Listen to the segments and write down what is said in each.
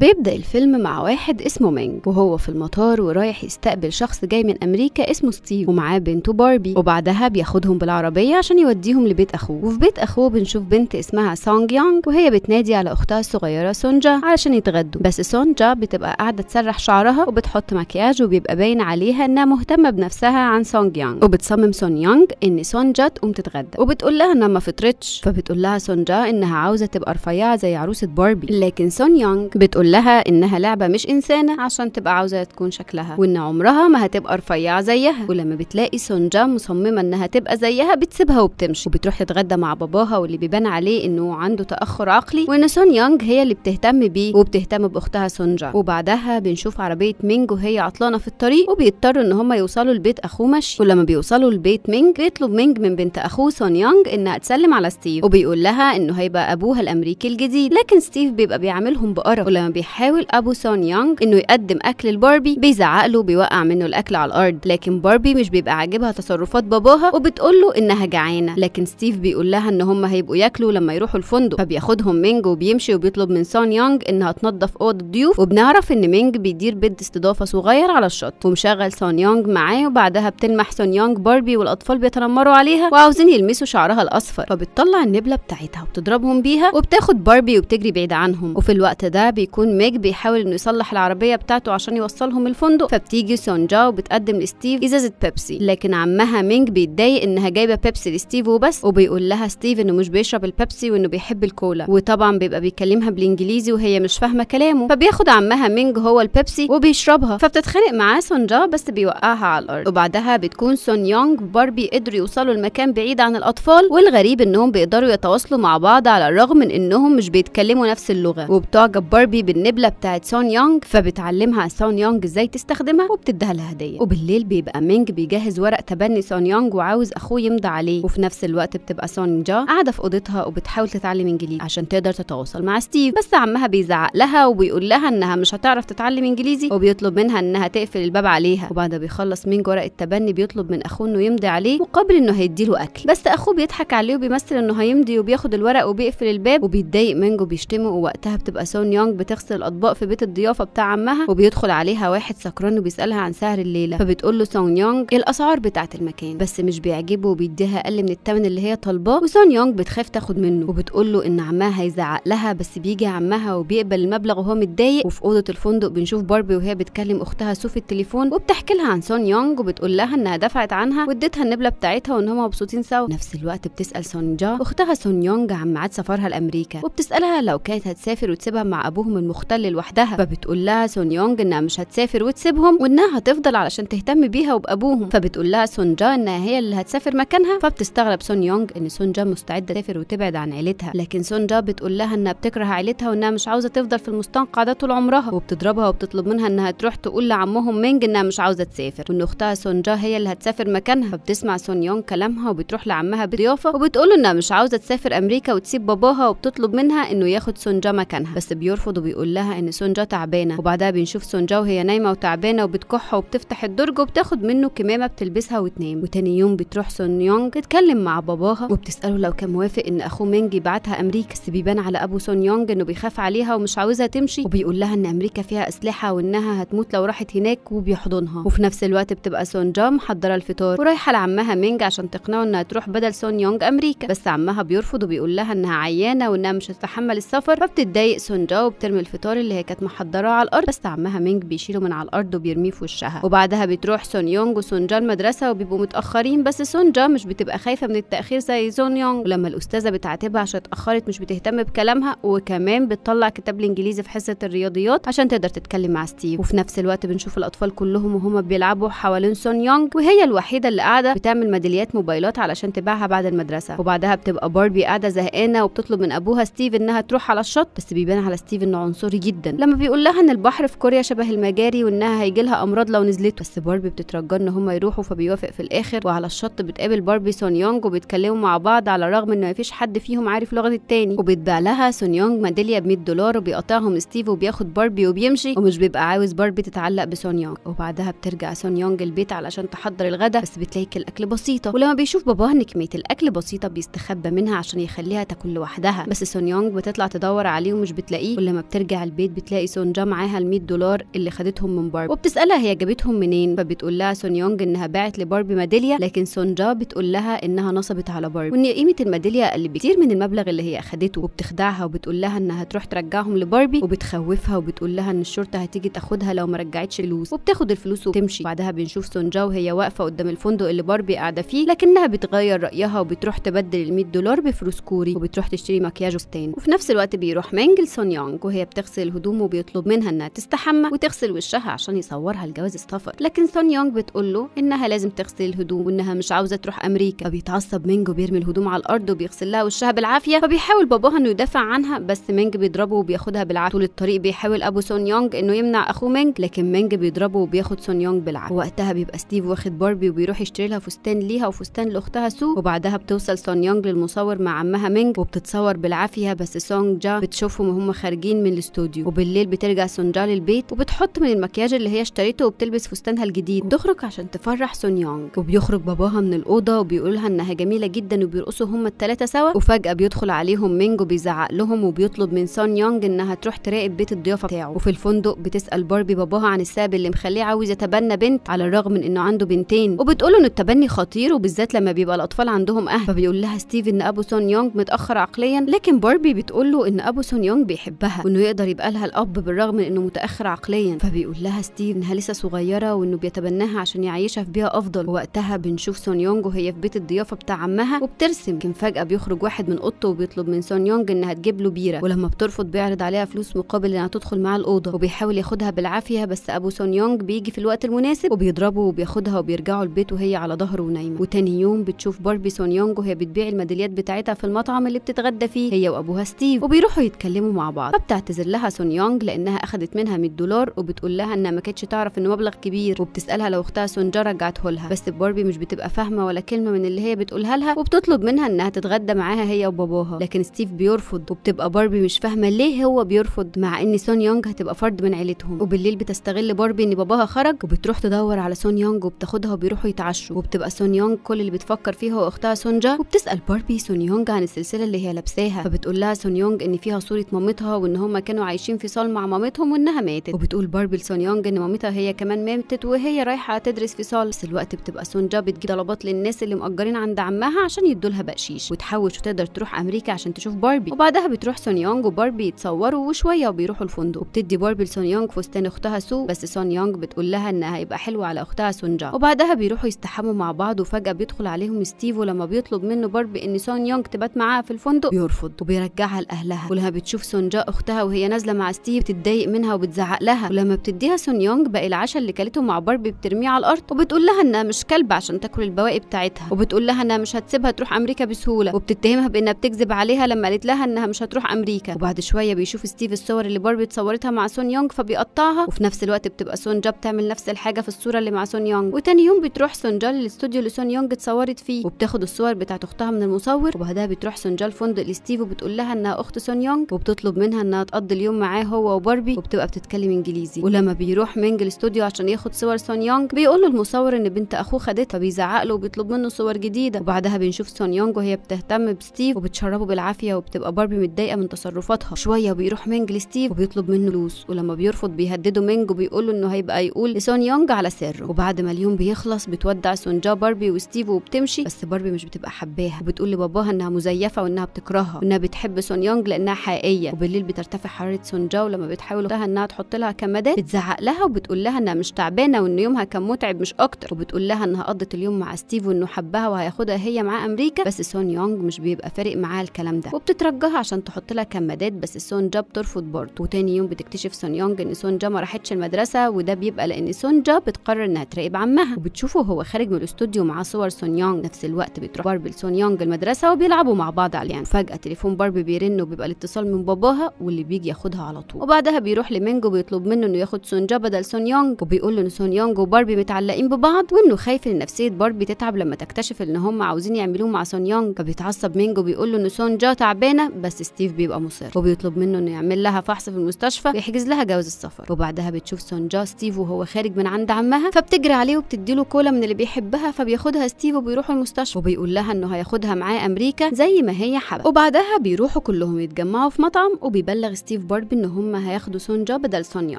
بيبدأ الفيلم مع واحد اسمه مينج وهو في المطار ورايح يستقبل شخص جاي من أمريكا اسمه ستيف ومعاه بنته باربي وبعدها بياخدهم بالعربية عشان يوديهم لبيت أخوه وفي بيت أخوه بنشوف بنت اسمها سونج يانج وهي بتنادي على أختها الصغيرة سونجا علشان يتغدوا بس سونجا بتبقى قاعدة تسرح شعرها وبتحط مكياج وبيبقى باين عليها إنها مهتمة بنفسها عن سونج يانج وبتصمم سون يانج إن سونجا تقوم تتغدى وبتقول لها إنها ما فطرتش فبتقول لها سونجا إنها عاوزة تبقى رفيعة زي عروسة باربي لكن سون يانج بتقول لها انها لعبه مش انسانه عشان تبقى عاوزه تكون شكلها وان عمرها ما هتبقى رفيعه زيها ولما بتلاقي سونجا مصممه انها تبقى زيها بتسيبها وبتمشي وبتروح تتغدى مع باباها واللي بيبان عليه انه عنده تاخر عقلي وان سون يانج هي اللي بتهتم بيه وبتهتم باختها سونجا وبعدها بنشوف عربيه مينج وهي عطلانه في الطريق وبيضطروا ان هم يوصلوا لبيت اخوه ماشي ولما بيوصلوا لبيت مينج بيطلب مينج من بنت اخوه سون يانج انها تسلم على ستيف وبيقول لها انه هيبقى ابوها الامريكي الجديد لكن ستيف بيبقى بيعاملهم بقرف ولما بيحاول أبو سون يونغ إنه يقدم أكل لباربي بيزعق له بيوقع منه الأكل على الأرض لكن باربي مش بيبقى عاجبها تصرفات باباها وبتقول له إنها جعانة لكن ستيف بيقول لها إن هم هيبقوا ياكلوا لما يروحوا الفندق فبياخدهم مينج وبيمشي وبيطلب من سون يونغ إنها تنظف أوض الضيوف وبنعرف إن مينج بيدير بيت استضافة صغير على الشط ومشغل سون يونغ معاه وبعدها بتلمح سون يونغ باربي والأطفال بيتنمروا عليها وعاوزين يلمسوا شعرها الأصفر فبتطلع النبلة بتاعتها وبتضربهم بيها وبتاخد باربي وبتجري بعيد عنهم وفي الوقت ده بيكون بيكون ميج بيحاول انه يصلح العربيه بتاعته عشان يوصلهم الفندق فبتيجي سونجا وبتقدم لستيف ازازه بيبسي لكن عمها مينج بيتضايق انها جايبه بيبسي لستيف وبس وبيقول لها ستيف انه مش بيشرب البيبسي وانه بيحب الكولا وطبعا بيبقى بيكلمها بالانجليزي وهي مش فاهمه كلامه فبياخد عمها مينج هو البيبسي وبيشربها فبتتخانق معاه سونجا بس بيوقعها على الارض وبعدها بتكون سون يونج وباربي قدروا يوصلوا لمكان بعيد عن الاطفال والغريب انهم بيقدروا يتواصلوا مع بعض على الرغم من انهم مش بيتكلموا نفس اللغه وبتعجب باربي النبله بتاعت سون يونج فبتعلمها سون يونج ازاي تستخدمها وبتديها لها هديه وبالليل بيبقى مينج بيجهز ورق تبني سون يونج وعاوز اخوه يمضي عليه وفي نفس الوقت بتبقى سون جا قاعده في اوضتها وبتحاول تتعلم انجليزي عشان تقدر تتواصل مع ستيف بس عمها بيزعق لها وبيقول لها انها مش هتعرف تتعلم انجليزي وبيطلب منها انها تقفل الباب عليها وبعد بيخلص مينج ورق التبني بيطلب من اخوه انه يمضي عليه مقابل انه هيديله اكل بس اخوه بيضحك عليه وبيمثل انه هيمضي وبياخد الورق وبيقفل الباب وبيتضايق مينج وبيشتمه ووقتها بتبقى سون يونج بتغسل الاطباق في بيت الضيافه بتاع عمها وبيدخل عليها واحد سكران وبيسالها عن سعر الليله فبتقول له سون يونج الاسعار بتاعه المكان بس مش بيعجبه وبيديها اقل من الثمن اللي هي طالباه وسون يونج بتخاف تاخد منه وبتقول له ان عمها هيزعق لها بس بيجي عمها وبيقبل المبلغ وهو متضايق وفي اوضه الفندق بنشوف باربي وهي بتكلم اختها سو في التليفون وبتحكي لها عن سون يونج وبتقول لها انها دفعت عنها وادتها النبله بتاعتها وان هم مبسوطين سوا نفس الوقت بتسال سون جا اختها سون يونج عن ميعاد سفرها لامريكا وبتسالها لو كانت هتسافر وتسيبها مع ابوهم المختل لوحدها فبتقول لها سون يونج انها مش هتسافر وتسيبهم وانها هتفضل علشان تهتم بيها وبابوهم فبتقول لها سون جا انها هي اللي هتسافر مكانها فبتستغرب سون يونج ان سون جا مستعده تسافر وتبعد عن عيلتها لكن سون جا بتقول لها انها بتكره عيلتها وانها مش عاوزه تفضل في المستنقع ده طول عمرها وبتضربها وبتطلب منها انها تروح تقول لعمهم مينج انها مش عاوزه تسافر وان اختها سون جا هي اللي هتسافر مكانها فبتسمع سون يونج كلامها وبتروح لعمها بضيافه وبتقول انها مش عاوزه تسافر امريكا وتسيب باباها وبتطلب منها انه ياخد سون جا مكانها بس بيرفض وبيقول بيقول لها ان سونجا تعبانه وبعدها بنشوف سونجا وهي نايمه وتعبانه وبتكح وبتفتح الدرج وبتاخد منه كمامه بتلبسها وتنام وتاني يوم بتروح سون يونج تتكلم مع باباها وبتساله لو كان موافق ان اخوه مينج يبعتها امريكا بس بيبان على ابو سون يونج انه بيخاف عليها ومش عاوزها تمشي وبيقول لها ان امريكا فيها اسلحه وانها هتموت لو راحت هناك وبيحضنها وفي نفس الوقت بتبقى سونجا محضره الفطار ورايحه لعمها مينج عشان تقنعه انها تروح بدل سون يونج امريكا بس عمها بيرفض وبيقول لها انها عيانه وانها مش هتتحمل السفر فبتتضايق جا وبترمي الفطار اللي هي كانت محضراه على الارض بس عمها مينج بيشيله من على الارض وبيرميه في وشها وبعدها بتروح سون يونج وسون جا المدرسه وبيبقوا متاخرين بس سون جا مش بتبقى خايفه من التاخير زي سون يونج ولما الاستاذه بتعاتبها عشان اتاخرت مش بتهتم بكلامها وكمان بتطلع كتاب الانجليزي في حصه الرياضيات عشان تقدر تتكلم مع ستيف وفي نفس الوقت بنشوف الاطفال كلهم وهما بيلعبوا حوالين سون يونج وهي الوحيده اللي قاعده بتعمل ميداليات موبايلات علشان تبيعها بعد المدرسه وبعدها بتبقى باربي قاعده زهقانه وبتطلب من ابوها ستيف انها تروح على الشط بس بيبان على ستيف انه عنصري جدا لما بيقول لها ان البحر في كوريا شبه المجاري وانها هيجي لها امراض لو نزلت بس باربي بتترجى ان هم يروحوا فبيوافق في الاخر وعلى الشط بتقابل باربي سون يونج وبيتكلموا مع بعض على الرغم ان مفيش حد فيهم عارف لغه التاني وبيتباع لها سون يونج ميداليه ب 100 دولار وبيقطعهم ستيف وبياخد باربي وبيمشي ومش بيبقى عاوز باربي تتعلق بسون يونج وبعدها بترجع سون يونج البيت علشان تحضر الغدا بس بتلاقي الاكل بسيطه ولما بيشوف باباها ان كميه الاكل بسيطه بيستخبى منها عشان يخليها تاكل لوحدها بس سون يونج بتطلع تدور عليه ومش بتلاقيه ولما بترجع بترجع البيت بتلاقي سونجا معاها ال 100 دولار اللي خدتهم من باربي وبتسالها هي جابتهم منين فبتقول لها سون يونج انها باعت لباربي ميداليه لكن سونجا بتقول لها انها نصبت على باربي وان قيمه الميداليه اللي بكتير من المبلغ اللي هي اخدته وبتخدعها وبتقول لها انها تروح ترجعهم لباربي وبتخوفها وبتقول لها ان الشرطه هتيجي تاخدها لو ما رجعتش الفلوس وبتاخد الفلوس وبتمشي بعدها بنشوف سونجا وهي واقفه قدام الفندق اللي باربي قاعده فيه لكنها بتغير رايها وبتروح تبدل ال 100 دولار بفلوس كوري وبتروح تشتري مكياج وفي نفس الوقت بيروح مانجل سون يونج وهي بت بتغسل هدومه وبيطلب منها انها تستحمى وتغسل وشها عشان يصورها لجواز السفر لكن سون يونج بتقول له انها لازم تغسل الهدوم وانها مش عاوزه تروح امريكا فبيتعصب مينج وبيرمي الهدوم على الارض وبيغسل لها وشها بالعافيه فبيحاول باباها انه يدافع عنها بس مينج بيضربه وبياخدها بالعافيه طول الطريق بيحاول ابو سون يونج انه يمنع اخوه مينج لكن مينج بيضربه وبياخد سون يونج بالعافيه وقتها بيبقى ستيف واخد باربي وبيروح يشتري لها فستان ليها وفستان لاختها سو وبعدها بتوصل سون يونج للمصور مع عمها مينج وبتتصور بالعافيه بس سونج جا بتشوفهم وهم خارجين من الاستوديو وبالليل بترجع سونجال البيت وبتحط من المكياج اللي هي اشتريته وبتلبس فستانها الجديد وتخرج عشان تفرح سون يونج وبيخرج باباها من الاوضه وبيقولها انها جميله جدا وبيرقصوا هما الثلاثه سوا وفجاه بيدخل عليهم مينج وبيزعق لهم وبيطلب من سون يونج انها تروح تراقب بيت الضيافه بتاعه وفي الفندق بتسال باربي باباها عن السبب اللي مخليه عاوز يتبنى بنت على الرغم من انه عنده بنتين وبتقول ان التبني خطير وبالذات لما بيبقى الاطفال عندهم اهل فبيقول لها ستيف ان ابو سون يونج متاخر عقليا لكن باربي بتقول له ان ابو سون يونج بيحبها وانه يقدر يقدر يبقى لها الاب بالرغم من انه متاخر عقليا فبيقول لها ستيف انها لسه صغيره وانه بيتبناها عشان يعيشها في بيئه افضل ووقتها بنشوف سون يونج وهي في بيت الضيافه بتاع عمها وبترسم لكن فجاه بيخرج واحد من اوضته وبيطلب من سون يونج انها تجيب له بيره ولما بترفض بيعرض عليها فلوس مقابل انها تدخل معاه الاوضه وبيحاول ياخدها بالعافيه بس ابو سون يونج بيجي في الوقت المناسب وبيضربه وبياخدها وبيرجعوا البيت وهي على ظهره ونايمه وتاني يوم بتشوف باربي سون يونج وهي بتبيع الميداليات بتاعتها في المطعم اللي بتتغدى فيه هي وابوها ستيف وبيروحوا يتكلموا مع بعض فبتعتذر بتعتذر لها سون يونج لانها اخذت منها 100 دولار وبتقول لها انها ما كانتش تعرف انه مبلغ كبير وبتسالها لو اختها سون جا رجعته لها بس باربي مش بتبقى فاهمه ولا كلمه من اللي هي بتقولها لها وبتطلب منها انها تتغدى معاها هي وباباها لكن ستيف بيرفض وبتبقى باربي مش فاهمه ليه هو بيرفض مع ان سون يونج هتبقى فرد من عيلتهم وبالليل بتستغل باربي ان باباها خرج وبتروح تدور على سون يونج وبتاخدها وبيروحوا يتعشوا وبتبقى سون يونج كل اللي بتفكر فيه هو اختها سون جا وبتسال باربي سون يونج عن السلسله اللي هي لابساها فبتقول لها سون يونج ان فيها صوره مامتها وان هما كانوا عايشين في فصال مع مامتهم وانها ماتت وبتقول باربي لسون يونج ان مامتها هي كمان ماتت وهي رايحه تدرس في فصال بس الوقت بتبقى سونجا بتجي طلبات للناس اللي مأجرين عند عمها عشان يدوا لها بقشيش وتحوش وتقدر تروح امريكا عشان تشوف باربي وبعدها بتروح سون يونج وباربي يتصوروا وشويه وبيروحوا الفندق وبتدي باربي لسون يونج فستان اختها سو بس سون يونج بتقول لها انها هيبقى حلو على اختها سونجا وبعدها بيروحوا يستحموا مع بعض وفجاه بيدخل عليهم ستيف ولما بيطلب منه باربي ان سون يونج تبات معاها في الفندق بيرفض وبيرجعها لاهلها ولما بتشوف سونجا اختها وهي وهي نازله مع ستيف بتتضايق منها وبتزعق لها ولما بتديها سون يونج باقي العشاء اللي كلته مع باربي بترميه على الارض وبتقول لها انها مش كلبه عشان تاكل البواقي بتاعتها وبتقول لها انها مش هتسيبها تروح امريكا بسهوله وبتتهمها بانها بتكذب عليها لما قالت لها انها مش هتروح امريكا وبعد شويه بيشوف ستيف الصور اللي باربي اتصورتها مع سون يونج فبيقطعها وفي نفس الوقت بتبقى سون جا بتعمل نفس الحاجه في الصوره اللي مع سون يونج وتاني يوم بتروح سون جا للاستوديو اللي سون يونج اتصورت فيه وبتاخد الصور بتاعت اختها من المصور وبعدها بتروح سونجا الفندق لستيف وبتقول لها انها اخت سون يونج وبتطلب منها انها تقضي بتقضي اليوم معاه هو وباربي وبتبقى بتتكلم انجليزي ولما بيروح مينج الاستوديو عشان ياخد صور سون يونج بيقول له المصور ان بنت اخوه خدتها بيزعق له وبيطلب منه صور جديده وبعدها بنشوف سون يونج وهي بتهتم بستيف وبتشربه بالعافيه وبتبقى باربي متضايقه من تصرفاتها شويه وبيروح مينج لستيف وبيطلب منه فلوس ولما بيرفض بيهدده مينج وبيقول له انه هيبقى يقول لسون يونج على سره وبعد ما اليوم بيخلص بتودع سونجا باربي وستيف وبتمشي بس باربي مش بتبقى حباها وبتقول لباباها انها مزيفه وانها بتكرهها وانها بتحب سون يونج لانها حقيقيه وبالليل بترتفع حراره سونجاو لما بتحاول اختها انها تحط لها كمادات بتزعق لها وبتقول لها انها مش تعبانه وان يومها كان متعب مش اكتر وبتقول لها انها قضت اليوم مع ستيف وانه حبها وهياخدها هي معاه امريكا بس سون يونج مش بيبقى فارق معاها الكلام ده وبتترجاها عشان تحط لها كمادات بس سون جا بترفض برضه وتاني يوم بتكتشف سون يونج ان سون جا ما راحتش المدرسه وده بيبقى لان سون جا بتقرر انها تراقب عمها وبتشوفه هو خارج من الاستوديو معاه صور سون يونج نفس الوقت بتروح باربي لسون يونج المدرسه وبيلعبوا مع بعض عليها فجاه تليفون باربي بيرن وبيبقى الاتصال من باباها واللي بيجي ياخدها على طول وبعدها بيروح لمينجو بيطلب منه انه ياخد سونجا بدل سون يونج وبيقول له ان سون يونج وباربي متعلقين ببعض وانه خايف ان نفسيه باربي تتعب لما تكتشف ان هم عاوزين يعملوه مع سون يونج فبيتعصب مينجو بيقول له ان سونجا تعبانه بس ستيف بيبقى مصر وبيطلب منه انه يعمل لها فحص في المستشفى ويحجز لها جواز السفر وبعدها بتشوف سونجا ستيف وهو خارج من عند عمها فبتجري عليه وبتدي له كولا من اللي بيحبها فبياخدها ستيف وبيروحوا المستشفى وبيقول لها انه هياخدها معاه امريكا زي ما هي حبت وبعدها بيروحوا كلهم يتجمعوا في مطعم وبيبلغ ستيف في باربي ان هم هياخدوا سونجا بدل سونيا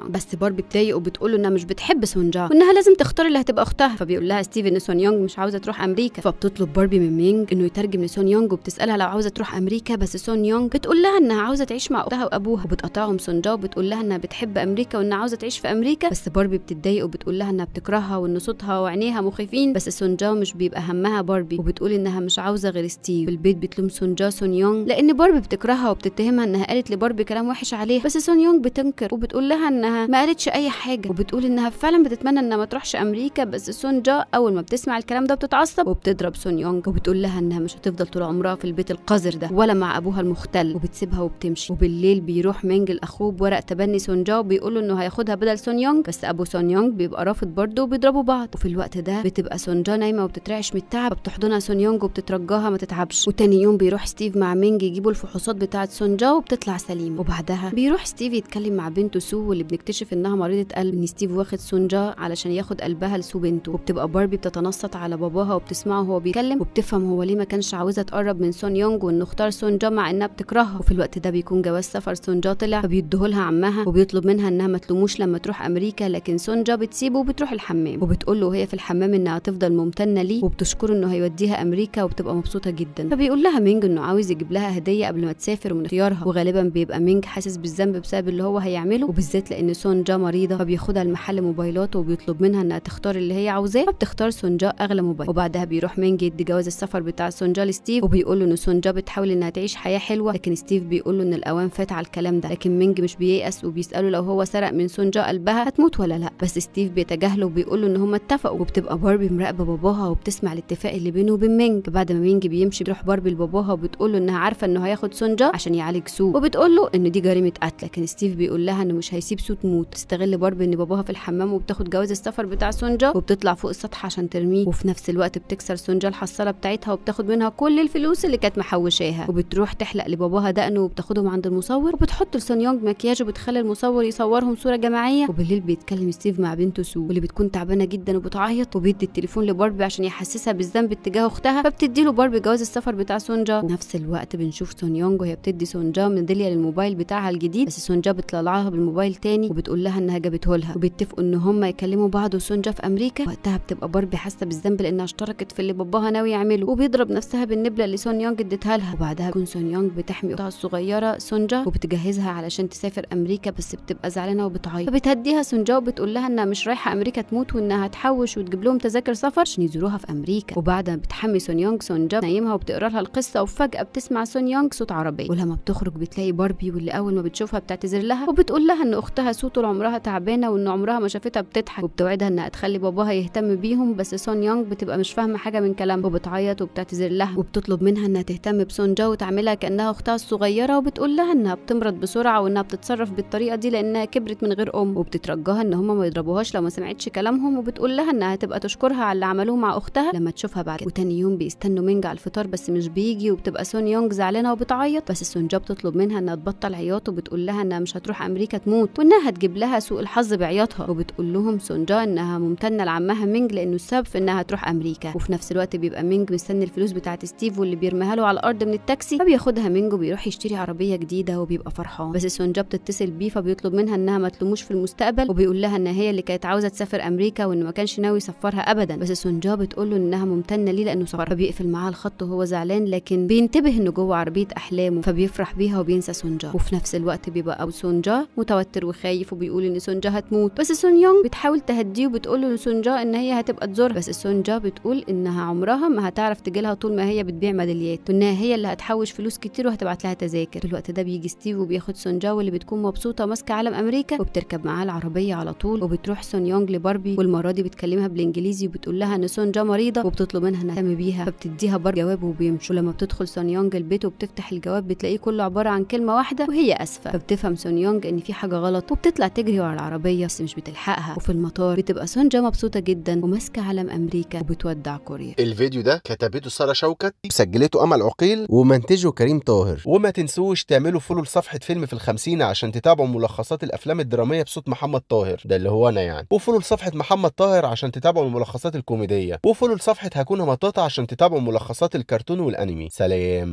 بس باربي بتضايق وبتقول له انها مش بتحب سونجا وانها لازم تختار اللي هتبقى اختها فبيقول لها ستيف ان يونج مش عاوزه تروح امريكا فبتطلب باربي من مينج انه يترجم لسون يونج وبتسالها لو عاوزه تروح امريكا بس سون يونج بتقول لها انها عاوزه تعيش مع اختها وابوها وبتقطعهم سونجا وبتقول لها انها بتحب امريكا وانها عاوزه تعيش في امريكا بس باربي بتتضايق وبتقول لها انها بتكرهها وان صوتها وعينيها مخيفين بس سونجا مش بيبقى همها باربي وبتقول انها مش عاوزه غير ستيف في البيت بتلوم سونجا يونج لان باربي بتكرهها وبتتهمها انها قالت لباربي كلام وحش تخش عليها بس سون يونج بتنكر وبتقول لها انها ما قالتش اي حاجه وبتقول انها فعلا بتتمنى انها ما تروحش امريكا بس سون جا اول ما بتسمع الكلام ده بتتعصب وبتضرب سون يونج وبتقول لها انها مش هتفضل طول عمرها في البيت القذر ده ولا مع ابوها المختل وبتسيبها وبتمشي وبالليل بيروح مينج الاخوه بورق تبني سون جا وبيقول له انه هياخدها بدل سون يونج بس ابو سون يونج بيبقى رافض برضه وبيضربوا بعض وفي الوقت ده بتبقى سون جا نايمه وبتترعش من التعب بتحضنها سون يونج وبتترجاها ما تتعبش وتاني يوم بيروح ستيف مع مينج يجيبوا الفحوصات بتاعه سون جا وبتطلع سليمه وبعدها بعدها بيروح ستيف يتكلم مع بنته سو واللي بنكتشف انها مريضه قلب ان ستيف واخد سونجا علشان ياخد قلبها لسو بنته وبتبقى باربي بتتنصت على باباها وبتسمعه وهو بيتكلم وبتفهم هو ليه ما كانش عاوزه تقرب من سون يونج وانه اختار سونجا مع انها بتكرهها وفي الوقت ده بيكون جواز سفر سونجا طلع فبيديهولها عمها وبيطلب منها انها ما تلوموش لما تروح امريكا لكن سونجا بتسيبه وبتروح الحمام وبتقول له وهي في الحمام انها تفضل ممتنه ليه وبتشكره انه هيوديها امريكا وبتبقى مبسوطه جدا فبيقول لها مينج انه عاوز يجيب لها هديه قبل ما تسافر من اختيارها وغالبا بيبقى مينج حاسس بالذنب بسبب اللي هو هيعمله وبالذات لان سونجا مريضه فبياخدها لمحل موبايلات وبيطلب منها انها تختار اللي هي عاوزاه فبتختار سونجا اغلى موبايل وبعدها بيروح مينجي يدي جواز السفر بتاع سونجا لستيف وبيقول له ان سونجا بتحاول انها تعيش حياه حلوه لكن ستيف بيقول له ان الاوان فات على الكلام ده لكن مينج مش بييأس وبيساله لو هو سرق من سونجا قلبها هتموت ولا لا بس ستيف بيتجاهله وبيقول له ان هم اتفقوا وبتبقى باربي مراقبه باباها وبتسمع الاتفاق اللي بينه وبين مينج بعد ما مينج بيمشي بيروح باربي لباباها وبتقول له انها عارفه انه هياخد سونجا عشان يعالج سو وبتقول له ان دي جريمه قتل لكن ستيف بيقول لها انه مش هيسيب سو تموت تستغل بارب ان باباها في الحمام وبتاخد جواز السفر بتاع سونجا وبتطلع فوق السطح عشان ترميه وفي نفس الوقت بتكسر سونجا الحصاله بتاعتها وبتاخد منها كل الفلوس اللي كانت محوشاها وبتروح تحلق لباباها دقنه وبتاخدهم عند المصور وبتحط لسون يونج مكياج وبتخلي المصور يصورهم صوره جماعيه وبالليل بيتكلم ستيف مع بنته سو واللي بتكون تعبانه جدا وبتعيط وبيدي التليفون لباربي عشان يحسسها بالذنب اتجاه اختها فبتدي له باربي جواز السفر بتاع سونجا وفي نفس الوقت بنشوف سون يونج وهي بتدي سونجا ميداليه للموبايل بتاعها بتاعها الجديد بس سونجا بتطلعها بالموبايل تاني وبتقول لها انها جابته لها وبيتفقوا ان هما يكلموا بعض وسونجا في امريكا وقتها بتبقى باربي حاسه بالذنب لانها اشتركت في اللي باباها ناوي يعمله وبيضرب نفسها بالنبله اللي سون يونج اديتها لها وبعدها بتكون سون يونج بتحمي اختها الصغيره سونجا وبتجهزها علشان تسافر امريكا بس بتبقى زعلانه وبتعيط فبتهديها سونجا وبتقول لها انها مش رايحه امريكا تموت وانها هتحوش وتجيب لهم تذاكر سفر عشان يزوروها في امريكا وبعد ما بتحمي سون يونج سونجا نايمها وبتقرا لها القصه وفجاه بتسمع سون يونج صوت عربيه ولما بتخرج بتلاقي باربي واللي اول لما بتشوفها بتعتذر لها وبتقول لها ان اختها سو طول عمرها تعبانه وان عمرها ما شافتها بتضحك وبتوعدها انها تخلي باباها يهتم بيهم بس سون يونج بتبقى مش فاهمه حاجه من كلامها وبتعيط وبتعتذر لها وبتطلب منها انها تهتم بسون جا وتعملها كانها اختها الصغيره وبتقول لها انها بتمرض بسرعه وانها بتتصرف بالطريقه دي لانها كبرت من غير ام وبتترجاها ان هما ما يضربوهاش لو ما سمعتش كلامهم وبتقول لها انها هتبقى تشكرها على اللي عملوه مع اختها لما تشوفها بعد كده وتاني يوم بيستنوا مينج على الفطار بس مش بيجي وبتبقى سون يونج زعلانه وبتعيط بس سون جا بتطلب منها انها تبطل عياط مراته بتقول لها انها مش هتروح امريكا تموت وانها هتجيب لها سوء الحظ بعياطها وبتقول لهم سونجا انها ممتنه لعمها مينج لانه السبب في انها تروح امريكا وفي نفس الوقت بيبقى مينج مستني الفلوس بتاعت ستيف واللي بيرميها له على الارض من التاكسي فبياخدها مينج وبيروح يشتري عربيه جديده وبيبقى فرحان بس سونجا بتتصل بيه فبيطلب منها انها ما تلوموش في المستقبل وبيقول لها ان هي اللي كانت عاوزه تسافر امريكا وانه ما كانش ناوي يسفرها ابدا بس سونجا بتقول له انها ممتنه ليه لانه سفرها فبيقفل معاها الخط وهو زعلان لكن بينتبه انه جوه عربيه احلامه فبيفرح بيها وبينسى سونجا وفي نفس بنفس الوقت بيبقى أو سونجا متوتر وخايف وبيقول إن سونجا هتموت بس سون يونج بتحاول تهديه وبتقول له سونجا إن هي هتبقى تزورها بس سونجا بتقول إنها عمرها ما هتعرف تجيلها طول ما هي بتبيع ميداليات وإنها هي اللي هتحوش فلوس كتير وهتبعت لها تذاكر في الوقت ده بيجي ستيف وبياخد سونجا واللي بتكون مبسوطة ماسكة علم أمريكا وبتركب معاه العربية على طول وبتروح سون يونج لباربي والمرة دي بتكلمها بالإنجليزي وبتقول لها إن سونجا مريضة وبتطلب منها إنها تهتم بيها فبتديها بر جواب وبيمشوا لما بتدخل سون يونج البيت وبتفتح الجواب بتلاقيه كله عبارة عن كلمة واحدة وهي اسفه فبتفهم سون يونج ان في حاجه غلط وبتطلع تجري ورا العربيه بس مش بتلحقها وفي المطار بتبقى سون جا مبسوطه جدا وماسكه علم امريكا وبتودع كوريا الفيديو ده كتبته ساره شوكت سجلته امل عقيل ومنتجه كريم طاهر وما تنسوش تعملوا فولو لصفحه فيلم في الخمسين عشان تتابعوا ملخصات الافلام الدراميه بصوت محمد طاهر ده اللي هو انا يعني وفولو لصفحه محمد طاهر عشان تتابعوا الملخصات الكوميديه وفولو لصفحه هكون مطاطا عشان تتابعوا ملخصات الكرتون والانمي سلام